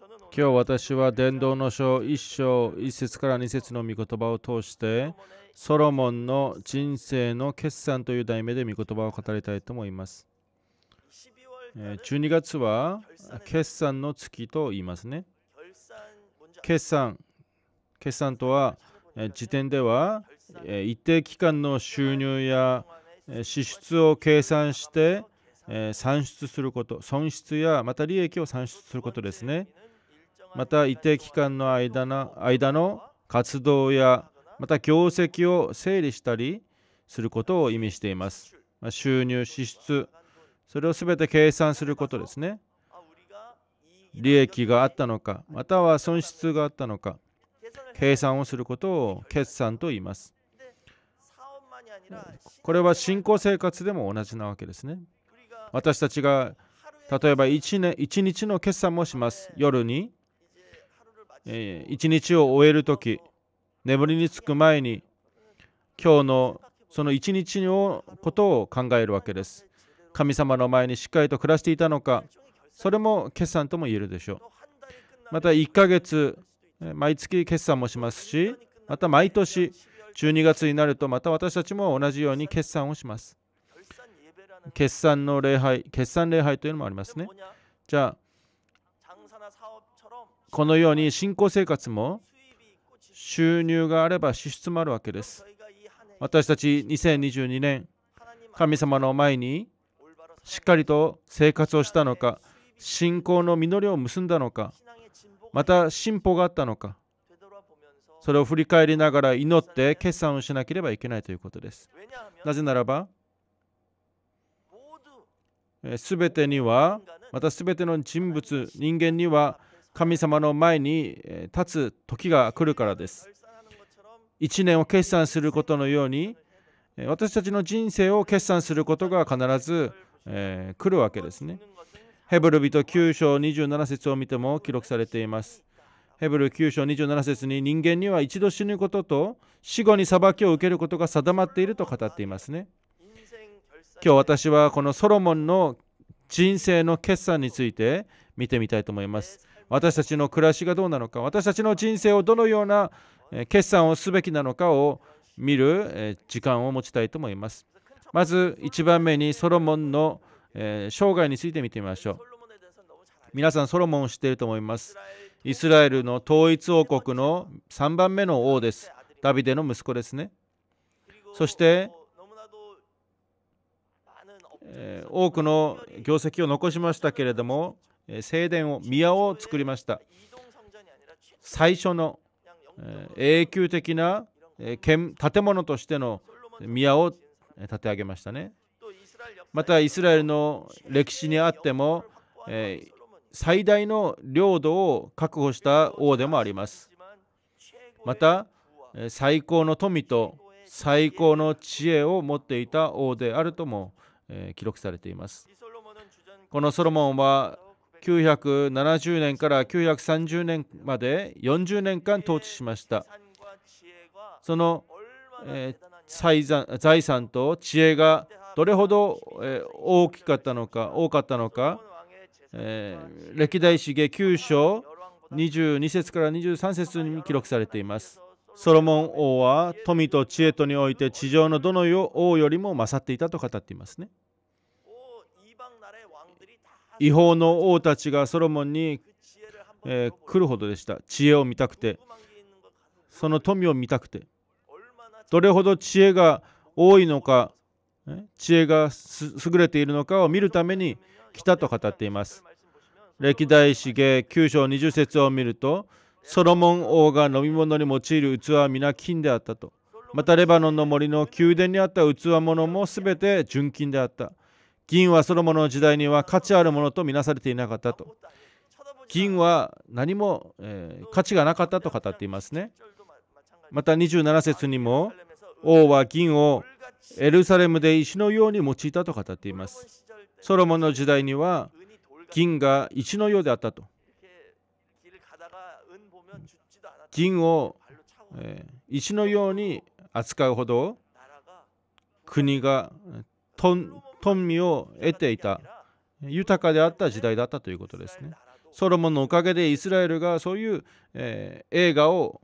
今日私は伝道の書1章1節から2節の御言葉を通してソロモンの人生の決算という題名で御言葉を語りたいと思います。12月は決算の月と言いますね。決算。決算とは時点では一定期間の収入や支出を計算して算出すること損失やまた利益を算出することですねまた一定期間の間の活動やまた業績を整理したりすることを意味しています。まあ、収入、支出、それを全て計算することですね。利益があったのか、または損失があったのか、計算をすることを決算と言います。これは信仰生活でも同じなわけですね。私たちが例えば1年1日の決算もします。夜にえー、一日を終える時眠りにつく前に今日のその一日のことを考えるわけです神様の前にしっかりと暮らしていたのかそれも決算とも言えるでしょうまた1ヶ月毎月決算もしますしまた毎年12月になるとまた私たちも同じように決算をします決算の礼拝決算礼拝というのもありますねじゃあこのように信仰生活も収入があれば支出もあるわけです。私たち2022年、神様の前にしっかりと生活をしたのか、信仰の実りを結んだのか、また進歩があったのか、それを振り返りながら祈って決算をしなければいけないということです。なぜならば、すべてには、またすべての人物、人間には神様の前に立つ時が来るからです。1年を決算することのように私たちの人生を決算することが必ず、えー、来るわけですね。ヘブル人9章27節を見ても記録されています。ヘブル9章27節に人間には一度死ぬことと死後に裁きを受けることが定まっていると語っていますね。今日私はこのソロモンの人生の決算について見てみたいと思います。私たちの暮らしがどうなのか、私たちの人生をどのような決算をすべきなのかを見る時間を持ちたいと思います。まず1番目にソロモンの生涯について見てみましょう。皆さんソロモンを知っていると思います。イスラエルの統一王国の3番目の王です。ダビデの息子ですね。そして多くの業績を残しましたけれども聖殿を宮を作りました最初の永久的な建物としての宮を建て上げましたねまたイスラエルの歴史にあっても、え最大の領土を確保した王でもありますまた最高の富と最高の知恵を持っていた王であるとも、え記録されていますこのソロモンは970年から930年まで40年間統治しましたその、えー、財産と知恵がどれほど、えー、大きかったのか多かったのか、えー、歴代史下9章22節から23節に記録されていますソロモン王は富と知恵とにおいて地上のどの王よりも勝っていたと語っていますね。違法の王たちがソロモンに、えー、来るほどでした知恵を見たくてその富を見たくてどれほど知恵が多いのか知恵が優れているのかを見るために来たと語っています歴代史芸9章20節を見るとソロモン王が飲み物に用いる器は皆金であったとまたレバノンの森の宮殿にあった器物も全て純金であった銀はそのものの時代には価値あるものとみなされていなかったと。銀は何も、えー、価値がなかったと語っていますね。また27節にも王は銀をエルサレムで石のように用いたと語っています。ソロモンの時代には銀が石のようであったと。銀を、えー、石のように扱うほど国がと富を得ていた豊かであった時代だったということですねソロモンのおかげでイスラエルがそういう、えー、映画を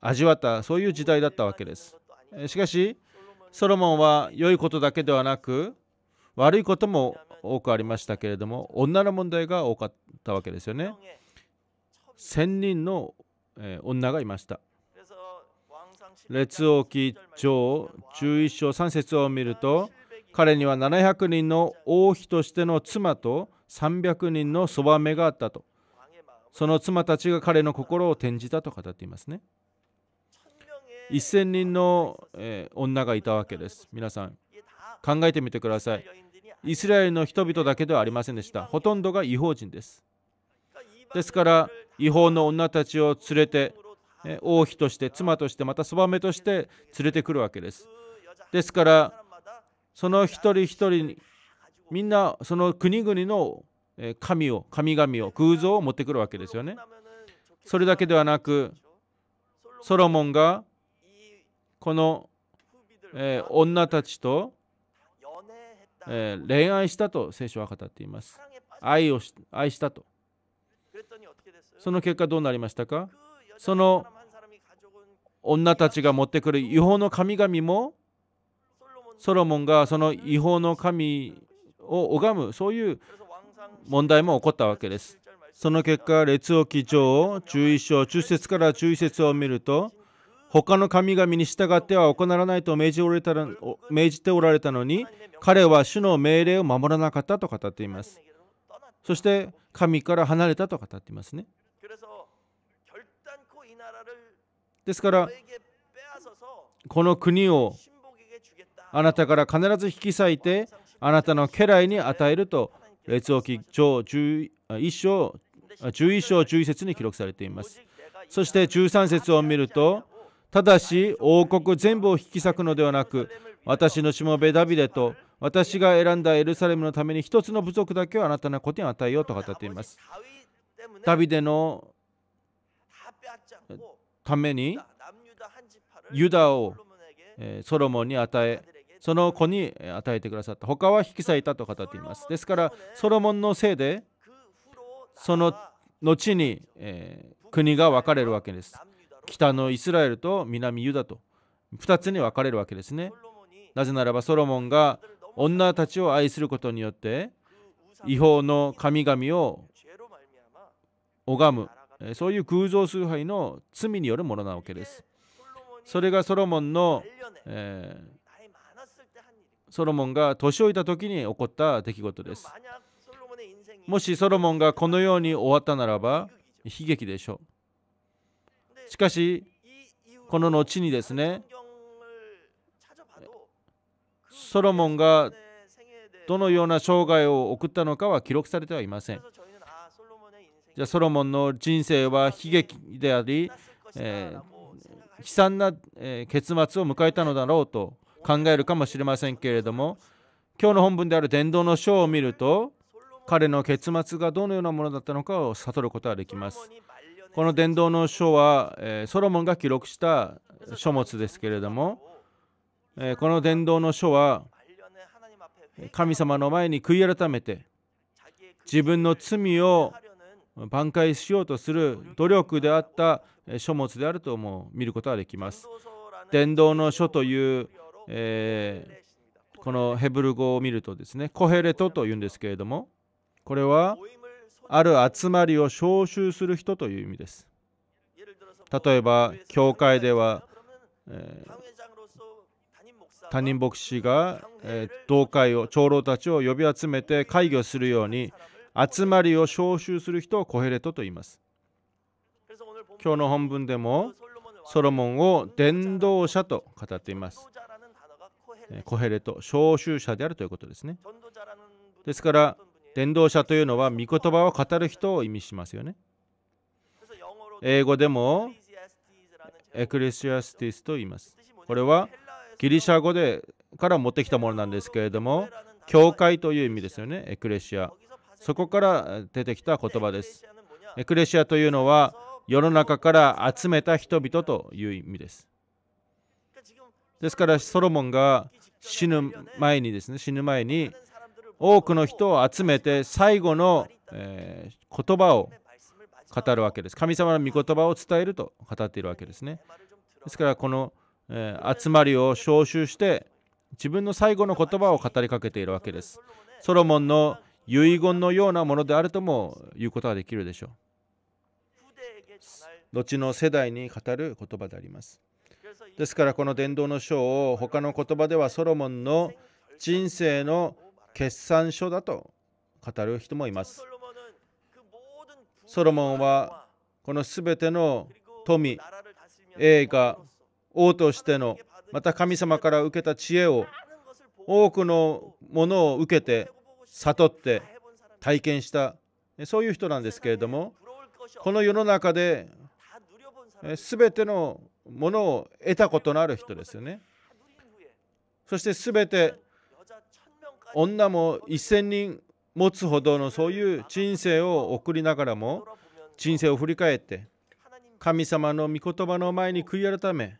味わったそういう時代だったわけですしかしソロモンは良いことだけではなく悪いことも多くありましたけれども女の問題が多かったわけですよね1000人の、え女がいました列王記上11章3節を見ると彼には700人の王妃としての妻と300人のそばめがあったとその妻たちが彼の心を転じたと語っていますね1000人の、え女がいたわけです皆さん考えてみてくださいイスラエルの人々だけではありませんでしたほとんどが違法人ですですから違法の女たちを連れて王妃として妻としてまたそばめとして連れてくるわけですですからその一人一人にみんなその国々の神を神々を偶像を持ってくるわけですよねそれだけではなくソロモンがこの、え女たちと、え恋愛したと聖書は語っています愛を愛したとその結果どうなりましたかその女たちが持ってくる違法の神々もソロモンがその違法の神を拝むそういう問題も起こったわけですその結果列王記上11章中節から中節を見ると他の神々に従っては行わないと命じおれたら命じておられたのに彼は主の命令を守らなかったと語っていますそして神から離れたと語っていますねですからこの国をあなたから必ず引き裂いてあなたの家来に与えると列王記上11章11章11節に記録されていますそして13節を見るとただし王国全部を引き裂くのではなく私のしもべダビデと私が選んだエルサレムのために一つの部族だけをあなたのことに与えようと語っていますダビデのためにユダをソロモンに与えその子に与えてくださった他は引き裂いたと語っていますですからソロモンのせいでその後に、え国が分かれるわけです北のイスラエルと南ユダと2つに分かれるわけですねなぜならばソロモンが女たちを愛することによって違法の神々を拝むそういう偶像崇拝の罪によるものなわけです。それがソロモンの、えー、ソロモンが年老いた時に起こった出来事です。もしソロモンがこのように終わったならば悲劇でしょう。しかし、この後にですね、ソロモンがどのような生涯を送ったのかは記録されてはいません。じゃソロモンの人生は悲劇であり、えー、悲惨な、え結末を迎えたのだろうと考えるかもしれませんけれども今日の本文である伝道の書を見ると彼の結末がどのようなものだったのかを悟ることができます。この伝道の書は、えソロモンが記録した書物ですけれども、えこの伝道の書は神様の前に悔い改めて自分の罪を挽回しようとする努力であった書物であるとも見ることができます。伝道の書という、えー、このヘブル語を見るとですねコヘレトというんですけれどもこれはある集まりを召集する人という意味です。例えば教会では、えー、担牧師が、えー、同会を長老たちを呼び集めて会議をするように集まりを召集する人をコヘレトと言います今日の本文でもソロモンを伝道者と語っていますコヘレト召集者であるということですねですから伝道者というのは御言葉を語る人を意味しますよね英語でもエクレシアスティスと言いますこれはギリシャ語でから持ってきたものなんですけれども教会という意味ですよねエクレシアそこから出てきた言葉ですエクレシアというのは世の中から集めた人々という意味ですですからソロモンが死ぬ前にですね死ぬ前に多くの人を集めて最後の、え言葉を語るわけです神様の御言葉を伝えると語っているわけですねですからこの、え集まりを招集して自分の最後の言葉を語りかけているわけですソロモンの遺言のようなものであるとも言うことができるでしょう。後の世代に語る言葉であります。ですからこの伝道の書を他の言葉ではソロモンの人生の決算書だと語る人もいます。ソロモンはこの全ての富、栄華、王としてのまた神様から受けた知恵を多くのものを受けて悟って体験したそういう人なんですけれどもこの世の中で全てのものを得たことのある人ですよねそして全て女も1,000人持つほどのそういう人生を送りながらも人生を振り返って神様の御言葉の前に悔い改め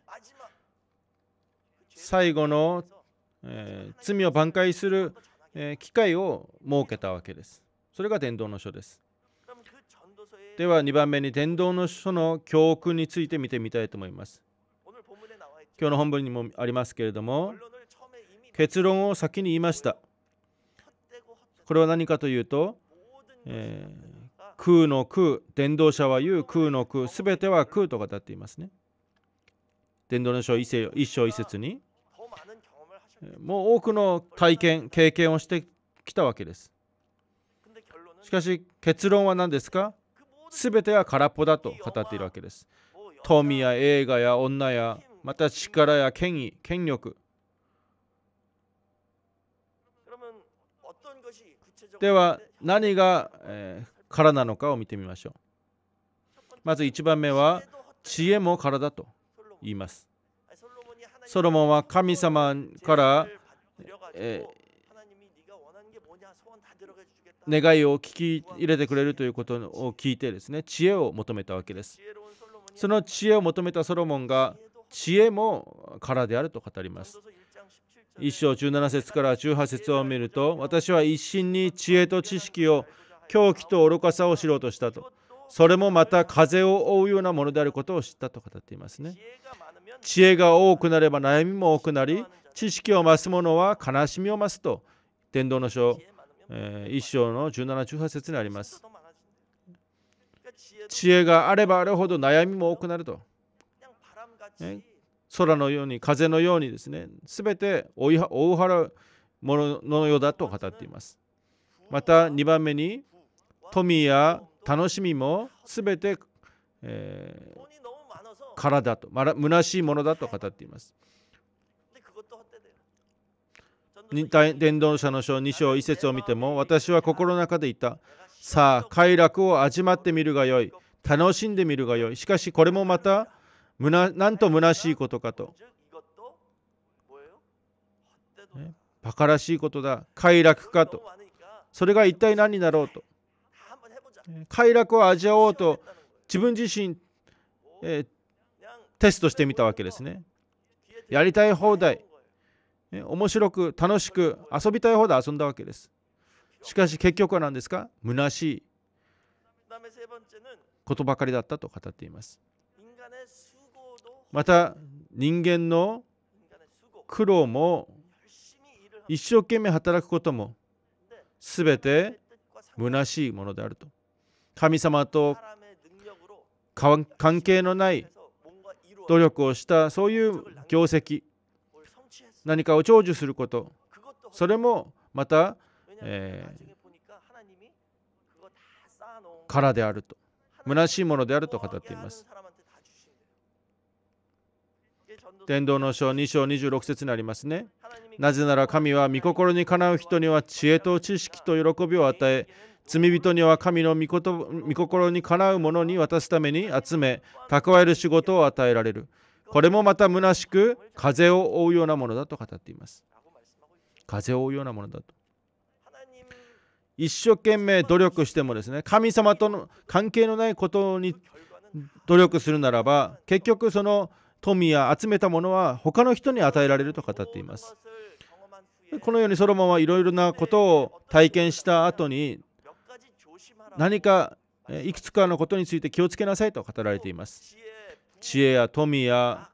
最後の、えー、罪を挽回するえー、機会を設けたわけです。それが伝道の書です。では2番目に伝道の書の教訓について見てみたいと思います。今日の本文にもありますけれども結論を先に言いました。これは何かというと、えー、空の空、伝道者は言う空の空、すべては空と語っていますね。伝道の書一章一節に。もう多くの体験経験をしてきたわけですしかし結論は何ですか全ては空っぽだと語っているわけです富や映画や女やまた力や権威権力では何が、え空なのかを見てみましょうまず1番目は知恵も空だと言いますソロモンは神様から、え願いを聞き入れてくれるということを聞いてですね知恵を求めたわけですその知恵を求めたソロモンが知恵もからであると語ります1章17節から18節を見ると私は一心に知恵と知識を狂気と愚かさを知ろうとしたとそれもまた風を覆うようなものであることを知ったと語っていますね知恵が多くなれば悩みも多くなり、知識を増す者は悲しみを増すと、伝道の書、え1章の17、18節にあります。知恵があればあるほど悩みも多くなると。ね、空のように、風のようにですね、すべて追い払うもののようだと語っています。また2番目に、富や楽しみもすべて、えー、からだと、ま、虚しいものだと語っています。伝道者の書2章1節を見ても私は心の中でいたさあ快楽を味わってみるがよい楽しんでみるがよいしかしこれもまたむななんと虚しいことかと、ね、バカらしいことだ快楽かとそれが一体何になろうと快楽を味わおうと自分自身、えー、テストしてみたわけですね。やりたい放題、面白く楽しく遊びたい放題遊んだわけです。しかし結局は何ですか虚しいことばかりだったと語っています。また人間の苦労も一生懸命働くことも全て虚しいものであると。神様と関係のない努力をしたそういう業績何かを成就することそれもまた、えー、であると虚しいものであると語っています伝道の書2章26節にありますねなぜなら神は御心にかなう人には知恵と知識と喜びを与え罪人には神の御心にかなうものに渡すために集め、蓄える仕事を与えられる。これもまた虚しく、風を追うようなものだと語っています。風を追うようなものだと。一生懸命努力してもですね、神様との関係のないことに努力するならば、結局その富や集めたものは他の人に与えられると語っています。このようにソロモンはいろいろなことを体験した後に何かいくつかのことについて気をつけなさいと語られています知恵や富や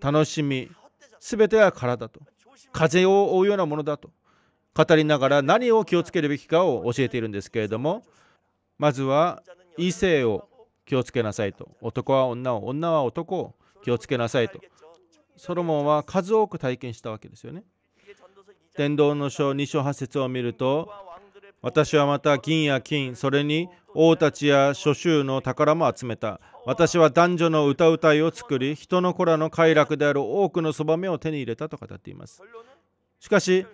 楽しみ全ては空だと風を追うようなものだと語りながら何を気をつけるべきかを教えているんですけれどもまずは異性を気をつけなさいと男は女を女は男を気をつけなさいとソロモンは数多く体験したわけですよね伝道の書2章8節を見ると私はまた銀や金、それに王たちや諸州の宝も集めた。私は男女の歌うたいを作り、人の子らの快楽である多くのそばめを手に入れたと語っています。しかし、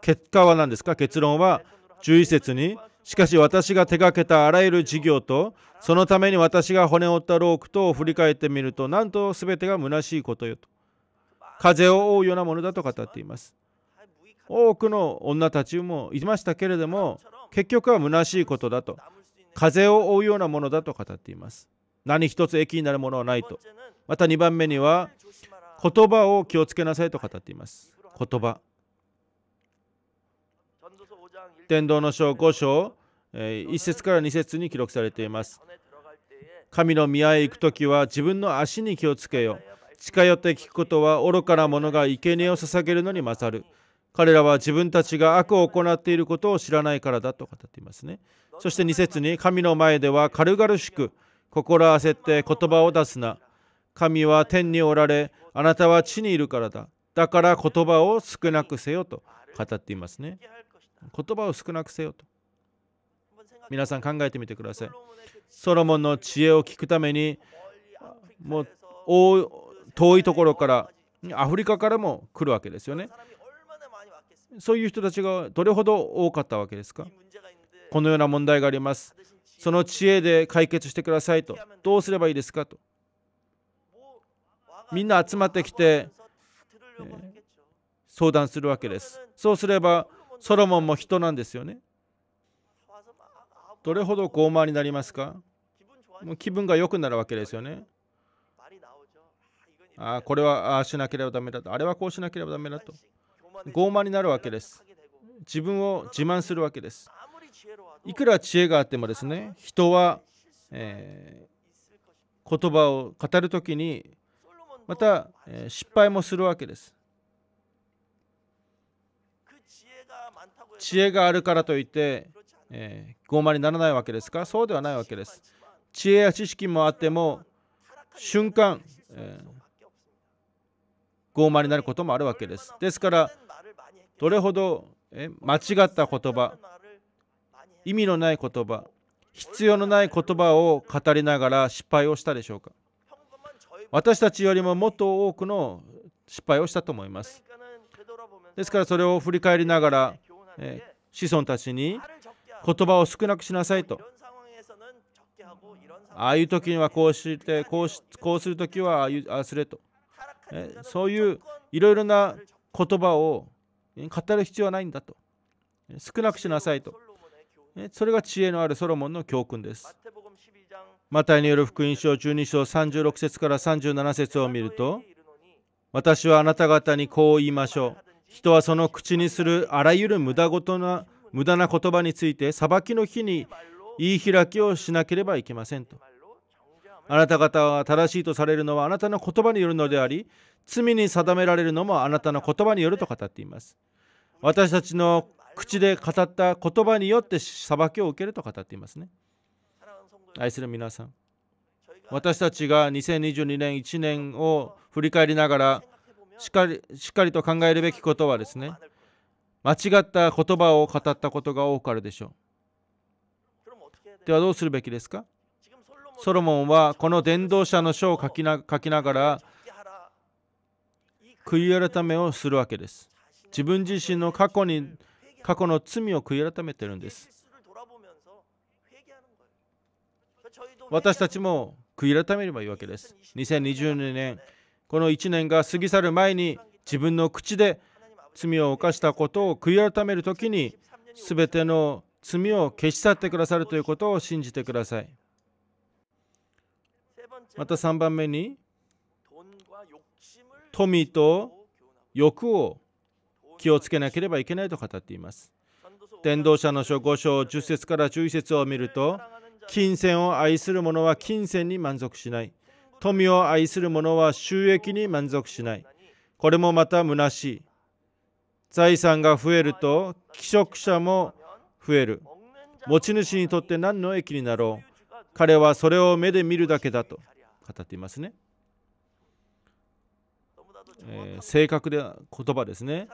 結果は何ですか結論は、注意節に、しかし私が手がけたあらゆる事業と、そのために私が骨折ったロークとを振り返ってみると、なんと全てが虚しいことよと。風を覆うようなものだと語っています。多くの女たちもいましたけれども結局は虚しいことだと風を追うようなものだと語っています何一つ益になるものはないとまた2番目には言葉を気をつけなさいと語っています言葉伝道の章5章1節から2節に記録されています神の宮へ行く時は自分の足に気をつけよ近寄って聞くことは愚かな者が生贄を捧げるのに勝る彼らは自分たちが悪を行っていることを知らないからだと語っていますね。そして2節に神の前では軽々しく心焦って言葉を出すな。神は天におられ、あなたは地にいるからだ。だから言葉を少なくせよと語っていますね。言葉を少なくせよと。皆さん考えてみてください。ソロモンの知恵を聞くために、もう遠いところから、アフリカからも来るわけですよね。そういう人たちがどれほど多かったわけですかこのような問題があります。その知恵で解決してくださいと。どうすればいいですかと。みんな集まってきて、えー、相談するわけです。そうすればソロモンも人なんですよね。どれほど傲慢になりますかもう気分が良くなるわけですよね。あこれはああしなければダメだと。あれはこうしなければダメだと。傲慢になるわけです。自分を自慢するわけです。いくら知恵があってもですね、人は、えー、言葉を語るときに、また、えー、失敗もするわけです。知恵があるからといって、えー、傲慢にならないわけですかそうではないわけです。知恵や知識もあっても、瞬間、えー、傲慢になることもあるわけです。ですから、どれほど間違った言葉意味のない言葉必要のない言葉を語りながら失敗をしたでしょうか私たちよりももっと多くの失敗をしたと思いますですからそれを振り返りながら、え子孫たちに言葉を少なくしなさいとああいう時にはこうしてこうしこうする時はああすれと、えそういういろいろな言葉を語る必要はないんだと少なくしなさいとそれが知恵のあるソロモンの教訓ですマタイによる福音書12章36節から37節を見ると私はあなた方にこう言いましょう人はその口にするあらゆる無駄ごとな無駄な言葉について裁きの日に言い開きをしなければいけませんとあなた方が正しいとされるのはあなたの言葉によるのであり、罪に定められるのもあなたの言葉によると語っています。私たちの口で語った言葉によって裁きを受けると語っていますね。愛する皆さん、私たちが2022年1年を振り返りながらしっかりしっかりと考えるべきことはですね、間違った言葉を語ったことが多くあるでしょう。ではどうするべきですかソロモンはこの伝道者の書を書きな書きながら悔い改めをするわけです。自分自身の過去に過去の罪を悔い改めてるんです。私たちも悔い改めればいいわけです。2020年、この1年が過ぎ去る前に自分の口で罪を犯したことを悔い改めるときに、全ての罪を消し去ってくださるということを信じてください。また3番目に富と欲を気をつけなければいけないと語っています。伝道者の書5章10節から11節を見ると金銭を愛する者は金銭に満足しない富を愛する者は収益に満足しないこれもまた虚しい財産が増えると寄食者も増える持ち主にとって何の益になろう彼はそれを目で見るだけだと語っていますね。えー、正確で言葉ですね。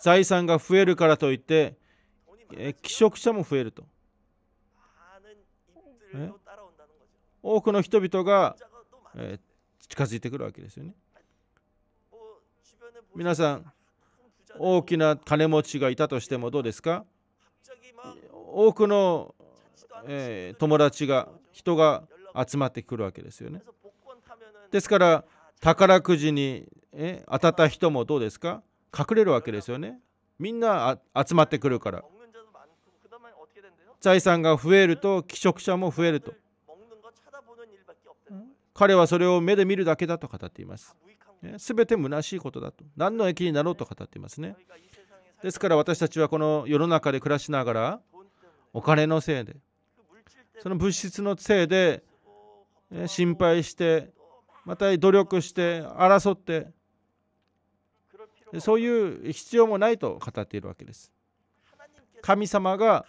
財産が増えるからといって、えー、寄食者も増えると。多くの人々が、えー、近づいてくるわけですよね。皆さん、大きな金持ちがいたとしてもどうですか多くの、えー、友達が、人が集まってくるわけですよね。ですから宝くじにえ当たった人もどうですか隠れるわけですよねみんな集まってくるから財産が増えると寄食者も増えると彼はそれを目で見るだけだと語っていますすべて虚しいことだと何の益になろうと語っていますねですから私たちはこの世の中で暮らしながらお金のせいでその物質のせいで心配してまた努力して争ってそういう必要もないと語っているわけです神様が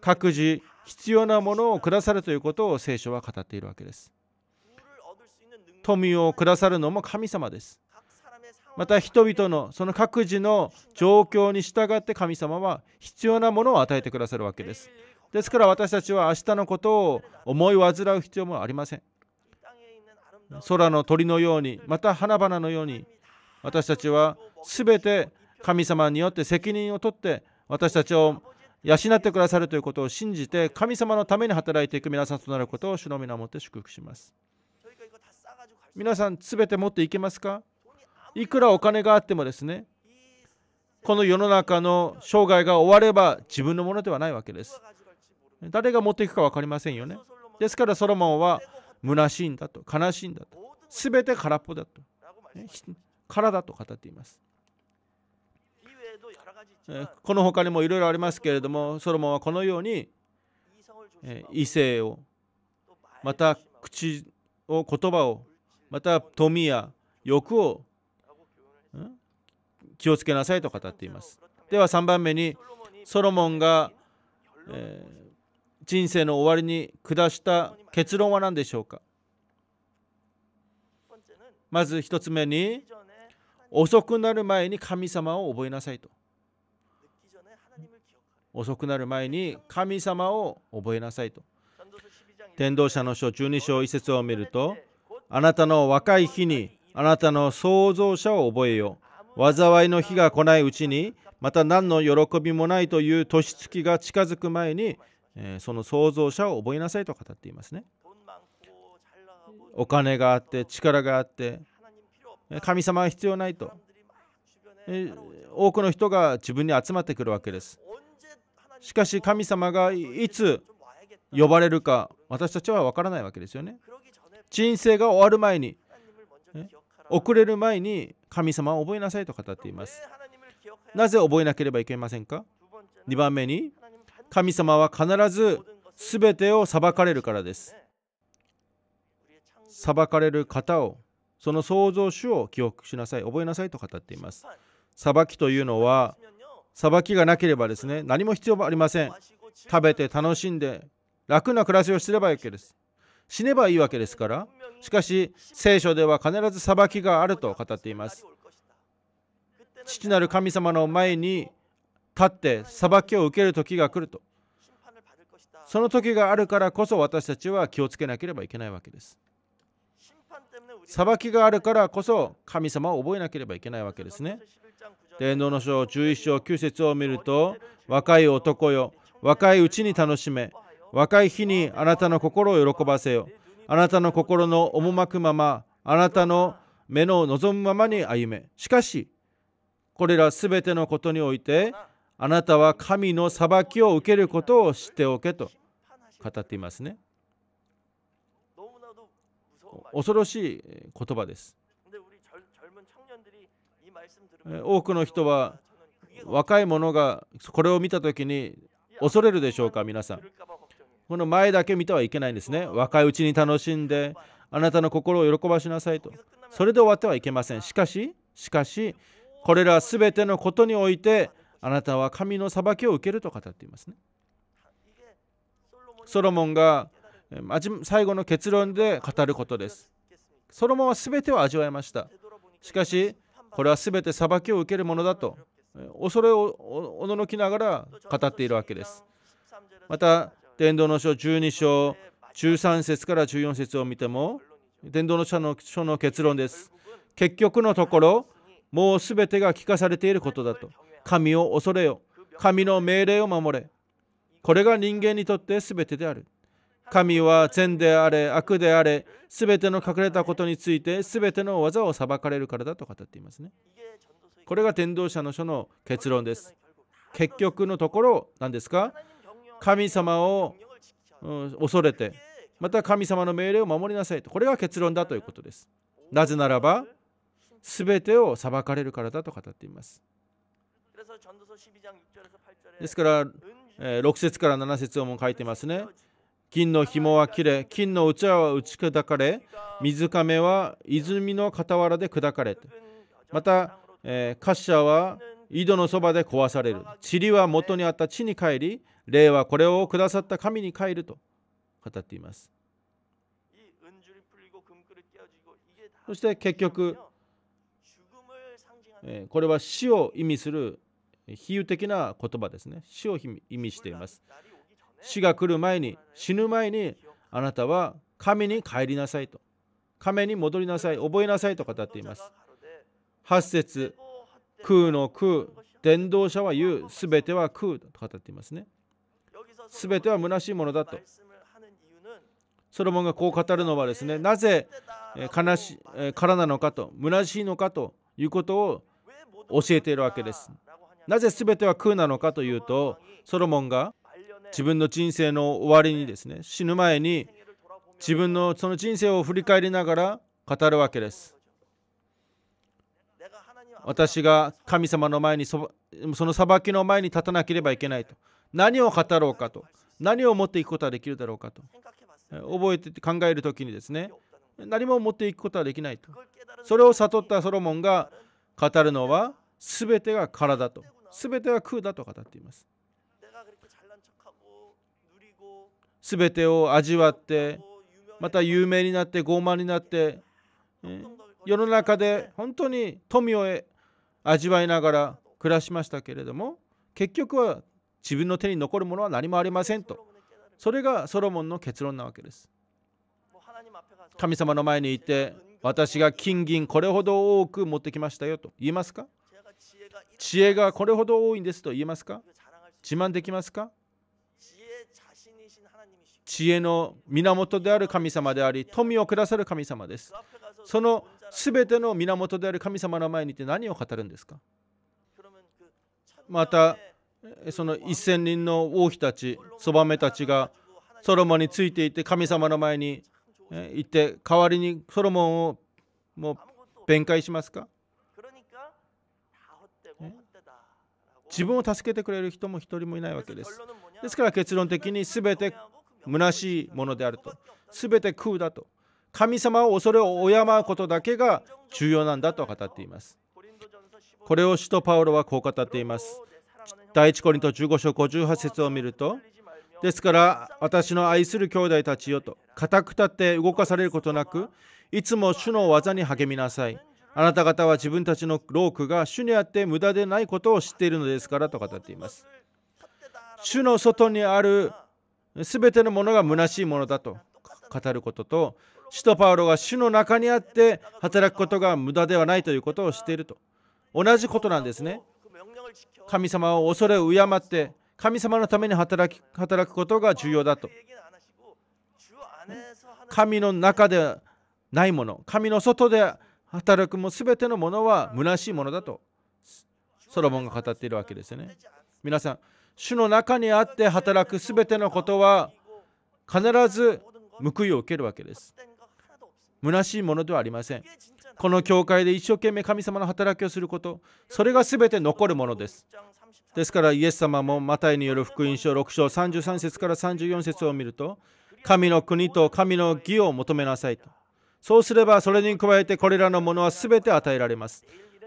各自必要なものをくださるということを聖書は語っているわけです富をくださるのも神様ですまた人々のその各自の状況に従って神様は必要なものを与えてくださるわけですですから私たちは明日のことを思い煩う必要もありません空の鳥のようにまた花々のように私たちは全て神様によって責任を取って私たちを養ってくださるということを信じて神様のために働いていく皆さんとなることを主の皆をもって祝福します皆さん全て持っていけますかいくらお金があってもですねこの世の中の生涯が終われば自分のものではないわけです誰が持っていくか分かりませんよねですからソロモンは虚しいんだと悲しいんだと全て空っぽだと、ね、空だと語っていますこの他にもいろいろありますけれどもソロモンはこのように異性をまた口を言葉をまた富や欲を気をつけなさいと語っていますでは3番目にソロモンが、えー人生の終わりに下した結論は何でしょうかまず1つ目に遅くなる前に神様を覚えなさいと遅くなる前に神様を覚えなさいと伝道者の書12章1節を見るとあなたの若い日にあなたの創造者を覚えよ災いの日が来ないうちにまた何の喜びもないという年月が近づく前にえその創造者を覚えなさいと語っていますね。お金があって力があって神様は必要ないと、え多くの人が自分に集まってくるわけです。しかし神様がいつ呼ばれるか私たちは分からないわけですよね。人生が終わる前に遅れる前に神様を覚えなさいと語っています。なぜ覚えなければいけませんか ?2 番目に神様は必ず全てを裁かれるからです裁かれる方をその創造主を記憶しなさい覚えなさいと語っています裁きというのは裁きがなければですね何も必要ありません食べて楽しんで楽な暮らしをすればいいわけです死ねばいいわけですからしかし聖書では必ず裁きがあると語っています父なる神様の前に立って裁きを受ける時が来るとその時があるからこそ私たちは気をつけなければいけないわけです裁きがあるからこそ神様を覚えなければいけないわけですね伝道の書11章9節を見ると若い男よ若いうちに楽しめ若い日にあなたの心を喜ばせよあなたの心の赴くままあなたの目の望むままに歩めしかしこれらすべてのことにおいてあなたは神の裁きを受けることを知っておけと語っていますね。恐ろしい言葉です。多くの人は若い者がこれを見た時に恐れるでしょうか皆さんこの前だけ見てはいけないんですね若いうちに楽しんであなたの心を喜ばしなさいとそれで終わってはいけませんしかししかしこれら全てのことにおいてあなたは神の裁きを受けると語っていますね。ソロモンが最後の結論で語ることです。ソロモンは全てを味わいました。しかし、これは全て裁きを受けるものだと、恐れをおののきながら語っているわけです。また、伝道の書12章13節から14節を見ても、伝道の書の書の結論です。結局のところ、もう全てが聞かされていることだと。神を恐れよ神の命令を守れこれが人間にとって全てである神は善であれ悪であれ全ての隠れたことについて全ての技を裁かれるからだと語っていますねこれが伝道者の書の結論です結局のところ何ですか神様を、うん、恐れてまた神様の命令を守りなさいとこれが結論だということですなぜならば全てを裁かれるからだと語っていますですから、え6節から7節をも書いてますね。金の紐は切れ、金のうちは打ち砕かれ、水亀は泉の傍らで砕かれ。また、えー、滑車は井戸のそばで壊される。塵は元にあった地に帰り、霊はこれをくださった神に帰ると語っています。そして結局、えー、これは死を意味する比喩的な言葉ですね。死を意味しています。死が来る前に、死ぬ前に、あなたは神に帰りなさいと。神に戻りなさい、覚えなさいと語っています。8節空の空、伝道者は言う、すべては空と語っていますね。すべては虚しいものだと。ソロモンがこう語るのはですね、なぜ悲しからなのかと、虚しいのかということを教えているわけです。なぜ全ては空なのかというとソロモンが自分の人生の終わりにですね死ぬ前に自分のその人生を振り返りながら語るわけです私が神様の前にその裁きの前に立たなければいけないと何を語ろうかと何を持っていくことはできるだろうかと覚えて考える時にですね何も持っていくことはできないとそれを悟ったソロモンが語るのは全てが体と全てが空だと語っています全てを味わってまた有名になって傲慢になって、世の中で本当に富を味わいながら暮らしましたけれども結局は自分の手に残るものは何もありませんとそれがソロモンの結論なわけです神様の前にいて私が金銀これほど多く持ってきましたよと言いますか知恵がこれほど多いんですと言えますか自慢できますか知恵の源である神様であり、富をくださる神様です。そのすべての源である神様の前にいて何を語るんですかまた、その一千人の王妃たち、そばめたちがソロモンについていて神様の前に行って、代わりにソロモンをもう弁解しますか自分を助けてくれる人も一人もいないわけです。ですから結論的に全て虚しいものであると、全て空だと、神様を恐れを敬うことだけが重要なんだと語っています。これを使徒パウロはこう語っています。第1コリント15章58節を見ると、ですから私の愛する兄弟たちよと、固く立って動かされることなく、いつも主の技に励みなさい。あなた方は自分たちの労苦が主にあって無駄でないことを知っているのですからと語っています。主の外にある全てのものが虚しいものだと語ることと、使徒パウロが主の中にあって働くことが無駄ではないということを知っていると。同じことなんですね。神様を恐れを敬って、神様のために働き働くことが重要だと。神の中でないもの、神の外で働くも全てのものは虚しいものだとソロモンが語っているわけですよね皆さん主の中にあって働く全てのことは必ず報いを受けるわけです虚しいものではありませんこの教会で一生懸命神様の働きをすることそれが全て残るものですですからイエス様もマタイによる福音書6章33節から34節を見ると神の国と神の義を求めなさいとそうすればそれに加えてこれらのものは全て与えられます。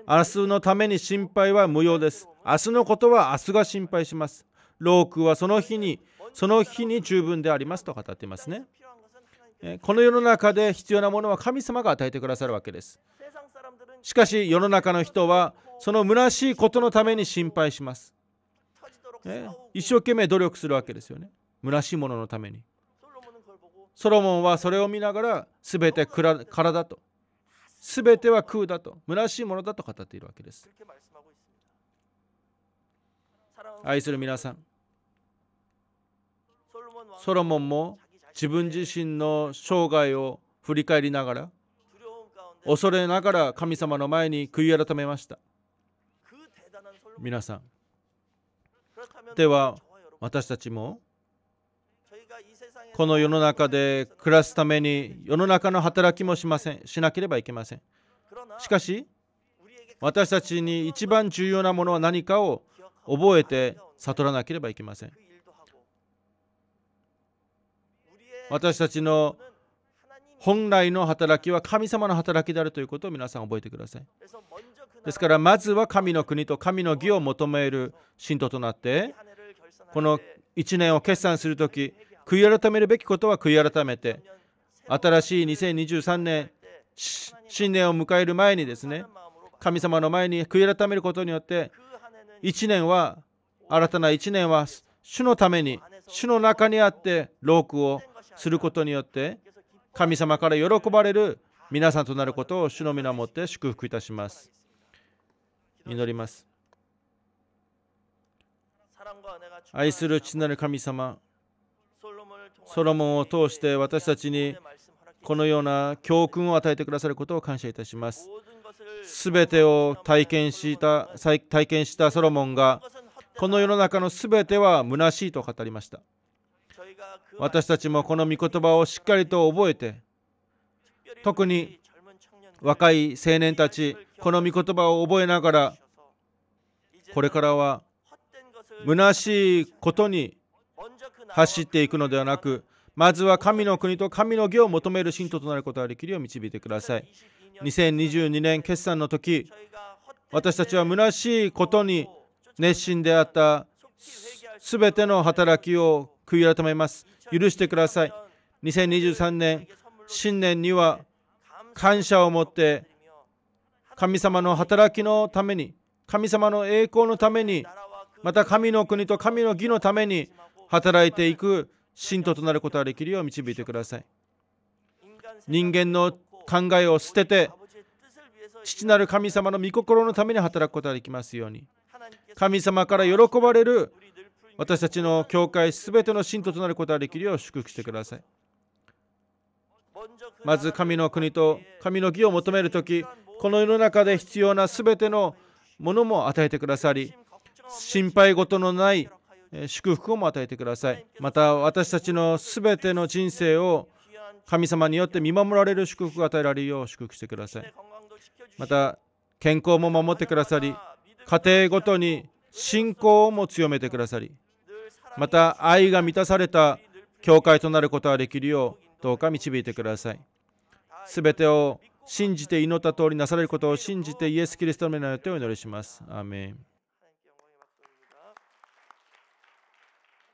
明日のために心配は無用です。明日のことは明日が心配します。ロークはその日に、その日に十分でありますと語っていますね。この世の中で必要なものは神様が与えてくださるわけです。しかし世の中の人はその虚しいことのために心配します。一生懸命努力するわけですよね。虚しいもののために。ソロモンはそれを見ながら全て空だと全ては空だと虚しいものだと語っているわけです愛する皆さんソロモンも自分自身の生涯を振り返りながら恐れながら神様の前に悔い改めました皆さんでは私たちもこの世の中で暮らすために世の中の働きもしませんしなければいけませんしかし私たちに一番重要なものは何かを覚えて悟らなければいけません私たちの本来の働きは神様の働きであるということを皆さん覚えてくださいですからまずは神の国と神の義を求める信徒となってこの1年を決算するとき悔い改めるべきことは悔い改めて、新しい2023年、新年を迎える前にですね、神様の前に悔い改めることによって、1年は、新たな1年は、主のために、主の中にあって、ローをすることによって、神様から喜ばれる皆さんとなることを主の皆をもって祝福いたします。祈ります。愛する父なる神様。ソロモンを通して私たちにこのような教訓を与えてくださることを感謝いたします。すべてを体験した体験したソロモンがこの世の中のすべては虚しいと語りました。私たちもこの御言葉をしっかりと覚えて特に若い青年たちこの御言葉を覚えながらこれからは虚しいことに走っていくのではなく、まずは神の国と神の義を求める信徒となることができるよう導いてください。2022年決算の時、私たちは虚しいことに熱心であったすべての働きを悔い改めます。許してください。2023年、新年には感謝を持って神様の働きのために、神様の栄光のために、また神の国と神の義のために働いていく信徒となることができるよう導いてください人間の考えを捨てて父なる神様の御心のために働くことができますように神様から喜ばれる私たちの教会すべての信徒となることができるよう祝福してくださいまず神の国と神の義を求めるときこの世の中で必要なすべてのものも与えてくださり心配事のない祝福を与えてくださいまた私たちのすべての人生を神様によって見守られる祝福が与えられるよう祝福してくださいまた健康も守ってくださり家庭ごとに信仰をも強めてくださりまた愛が満たされた教会となることができるようどうか導いてくださいすべてを信じて祈った通りなされることを信じてイエス・キリストの名によってお祈りします。アメン